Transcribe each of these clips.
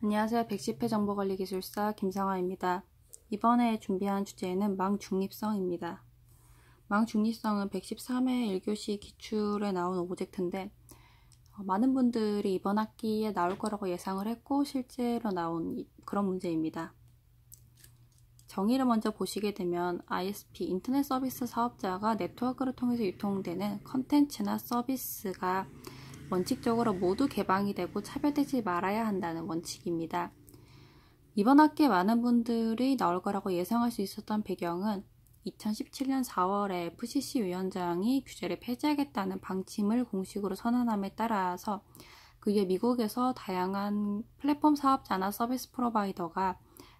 안녕하세요. 110회 정보관리기술사 김상화입니다. 이번에 준비한 주제는 망중립성입니다. 망중립성은 113회 1교시 기출에 나온 오브젝트인데 어, 많은 분들이 이번 학기에 나올 거라고 예상을 했고 실제로 나온 그런 문제입니다. 정의를 먼저 보시게 되면 ISP, 인터넷 서비스 사업자가 네트워크를 통해서 유통되는 컨텐츠나 서비스가 원칙적으로 모두 개방이 되고 차별되지 말아야 한다는 원칙입니다. 이번 학기에 많은 분들이 나올 거라고 예상할 수 있었던 배경은 2017년 4월에 FCC 위원장이 규제를 폐지하겠다는 방침을 공식으로 선언함에 따라서 그에 미국에서 다양한 플랫폼 사업자나 서비스 프로바이더가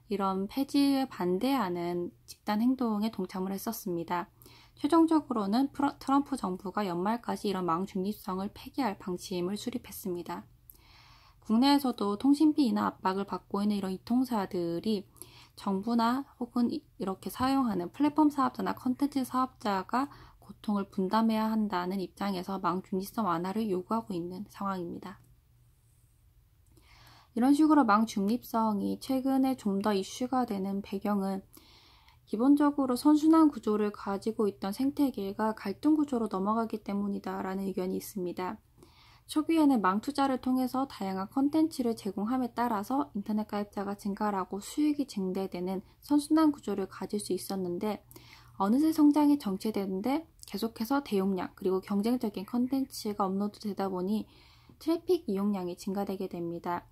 이런 폐지에 반대하는 집단 행동에 동참을 했었습니다. 최종적으로는 트럼프 정부가 연말까지 이런 망중립성을 폐기할 방침을 수립했습니다. 국내에서도 통신비 인하 압박을 받고 있는 이런 이통사들이 정부나 혹은 이렇게 사용하는 플랫폼 사업자나 컨텐츠 사업자가 고통을 분담해야 한다는 입장에서 망중립성 완화를 요구하고 있는 상황입니다. 이런 식으로 망 중립성이 최근에 좀 더 이슈가 되는 배경은 기본적으로 선순환 구조를 가지고 있던 생태계가 갈등 구조로 넘어가기 때문이다라는 의견이 있습니다. 초기에는 망 투자를 통해서 다양한 컨텐츠를 제공함에 따라서 인터넷 가입자가 증가하고 수익이 증대되는 선순환 구조를 가질 수 있었는데 어느새 성장이 정체되는데 계속해서 대용량 그리고 경쟁적인 컨텐츠가 업로드되다 보니 트래픽 이용량이 증가되게 됩니다.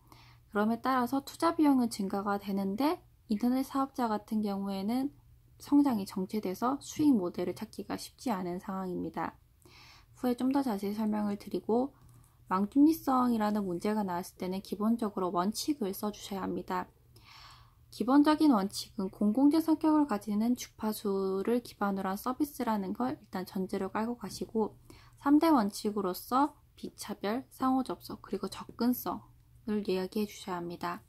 그럼에 따라서 투자 비용은 증가가 되는데 인터넷 사업자 같은 경우에는 성장이 정체돼서 수익 모델을 찾기가 쉽지 않은 상황입니다. 후에 좀 더 자세히 설명을 드리고 망중리성이라는 문제가 나왔을 때는 기본적으로 원칙을 써주셔야 합니다. 기본적인 원칙은 공공재 성격을 가지는 주파수를 기반으로 한 서비스라는 걸 일단 전제로 깔고 가시고 3대 원칙으로서 비차별, 상호접속, 그리고 접근성 을 이야기해 주셔야 합니다.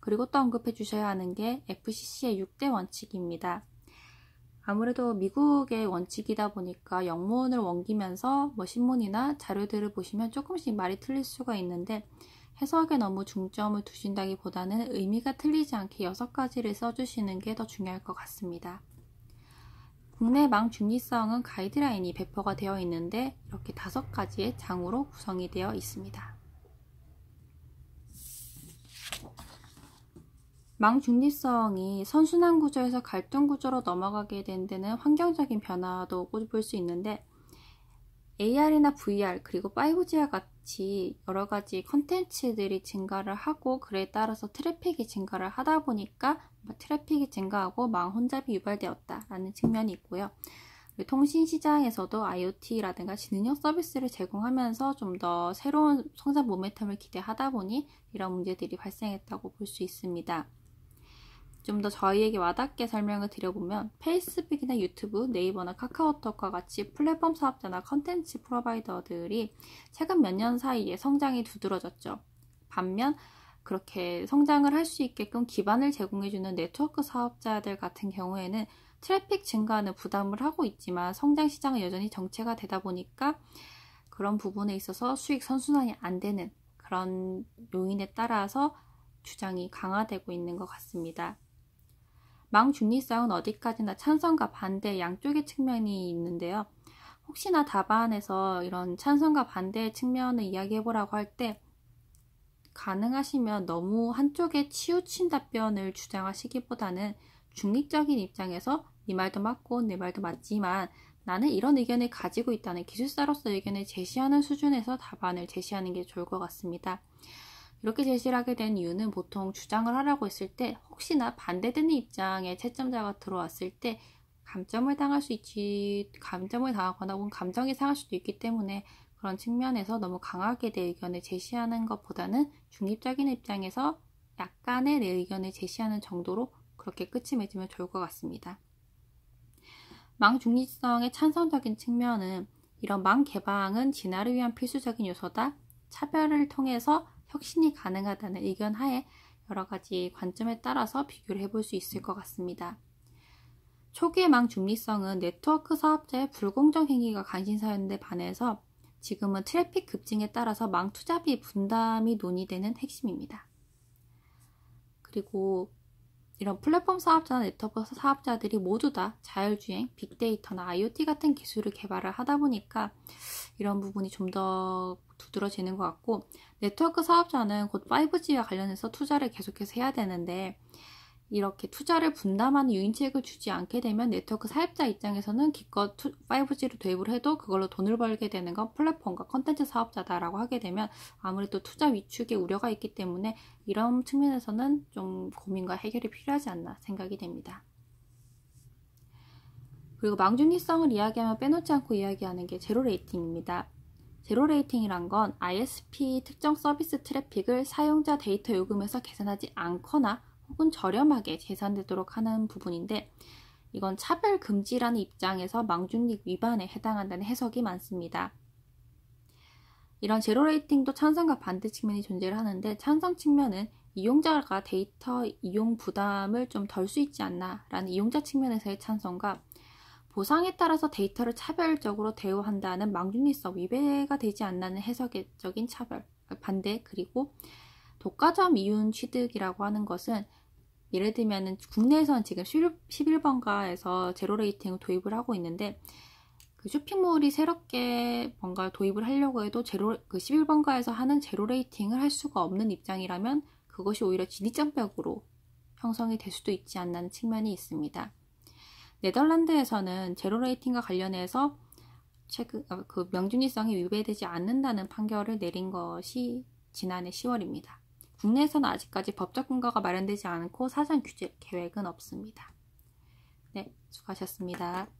그리고 또 언급해 주셔야 하는 게 FCC의 6대 원칙입니다. 아무래도 미국의 원칙이다 보니까 영문을 원기면서 뭐 신문이나 자료들을 보시면 조금씩 말이 틀릴 수가 있는데 해석에 너무 중점을 두신다기 보다는 의미가 틀리지 않게 6가지를 써주시는 게 더 중요할 것 같습니다. 국내 망 중립성은 가이드라인이 배포가 되어 있는데 이렇게 5가지의 장으로 구성이 되어 있습니다. 망중립성이 선순환 구조에서 갈등 구조로 넘어가게 된 데는 환경적인 변화도 꼽을 수 있는데 AR이나 VR 그리고 5G와 같이 여러 가지 컨텐츠들이 증가를 하고 그에 따라서 트래픽이 증가를 하다 보니까 뭐 트래픽이 증가하고 망 혼잡이 유발되었다라는 측면이 있고요. 통신 시장에서도 IoT라든가 지능형 서비스를 제공하면서 좀 더 새로운 성장 모멘텀을 기대하다 보니 이런 문제들이 발생했다고 볼 수 있습니다. 좀더 저희에게 와닿게 설명을 드려보면 페이스북이나 유튜브, 네이버나 카카오톡과 같이 플랫폼 사업자나 컨텐츠 프로바이더들이 최근 몇 년 사이에 성장이 두드러졌죠. 반면 그렇게 성장을 할 수 있게끔 기반을 제공해주는 네트워크 사업자들 같은 경우에는 트래픽 증가는 부담을 하고 있지만 성장 시장은 여전히 정체가 되다 보니까 그런 부분에 있어서 수익 선순환이 안 되는 그런 요인에 따라서 주장이 강화되고 있는 것 같습니다. 망중립싸움은 어디까지나 찬성과 반대 양쪽의 측면이 있는데요. 혹시나 답안에서 이런 찬성과 반대의 측면을 이야기해보라고 할 때 가능하시면 너무 한쪽에 치우친 답변을 주장하시기보다는 중립적인 입장에서 네 말도 맞고 내 네 말도 맞지만 나는 이런 의견을 가지고 있다는 기술사로서 의견을 제시하는 수준에서 답안을 제시하는 게 좋을 것 같습니다. 이렇게 제시를 하게 된 이유는 보통 주장을 하라고 했을 때 혹시나 반대되는 입장의 채점자가 들어왔을 때 감점을 당할 수 있지, 감점을 당하거나 혹은 감정이 상할 수도 있기 때문에 그런 측면에서 너무 강하게 내 의견을 제시하는 것보다는 중립적인 입장에서 약간의 내 의견을 제시하는 정도로 그렇게 끝이 맺으면 좋을 것 같습니다. 망 중립성의 찬성적인 측면은 이런 망 개방은 진화를 위한 필수적인 요소다. 차별을 통해서 혁신이 가능하다는 의견 하에 여러 가지 관점에 따라서 비교를 해볼 수 있을 것 같습니다. 초기의 망 중립성은 네트워크 사업자의 불공정 행위가 관심사였는데 반해서 지금은 트래픽 급증에 따라서 망 투자비 분담이 논의되는 핵심입니다. 그리고 이런 플랫폼 사업자나 네트워크 사업자들이 모두 다 자율주행, 빅데이터나 IoT 같은 기술을 개발을 하다 보니까 이런 부분이 좀 더 두드러지는 것 같고 네트워크 사업자는 곧 5G와 관련해서 투자를 계속해서 해야 되는데 이렇게 투자를 분담하는 유인책을 주지 않게 되면 네트워크 사업자 입장에서는 기껏 5G로 도입을 해도 그걸로 돈을 벌게 되는 건 플랫폼과 컨텐츠 사업자다라고 하게 되면 아무래도 투자 위축의 우려가 있기 때문에 이런 측면에서는 좀 고민과 해결이 필요하지 않나 생각이 됩니다. 그리고 망중리성을 이야기하면 빼놓지 않고 이야기하는 게 제로 레이팅입니다. 제로 레이팅이란 건 ISP 특정 서비스 트래픽을 사용자 데이터 요금에서 계산하지 않거나 혹은 저렴하게 재산되도록 하는 부분인데 이건 차별 금지라는 입장에서 망중립 위반에 해당한다는 해석이 많습니다. 이런 제로 레이팅도 찬성과 반대 측면이 존재를 하는데 찬성 측면은 이용자가 데이터 이용 부담을 좀 덜 수 있지 않나라는 이용자 측면에서의 찬성과 보상에 따라서 데이터를 차별적으로 대우한다는 망중립성 위배가 되지 않나는 해석적인 차별 반대 그리고 독과점 이윤 취득이라고 하는 것은 예를 들면은 국내에선 지금 11번가에서 제로 레이팅 도입을 하고 있는데 그 쇼핑몰이 새롭게 뭔가 도입을 하려고 해도 제로 그 11번가에서 하는 제로 레이팅을 할 수가 없는 입장이라면 그것이 오히려 진입장벽으로 형성이 될 수도 있지 않는 나 측면이 있습니다. 네덜란드에서는 제로 레이팅과 관련해서 최근 아, 그 명중이성이 위배되지 않는다는 판결을 내린 것이 지난해 10월입니다. 국내에서는 아직까지 법적 근거가 마련되지 않고 사전 규제 계획은 없습니다. 네, 수고하셨습니다.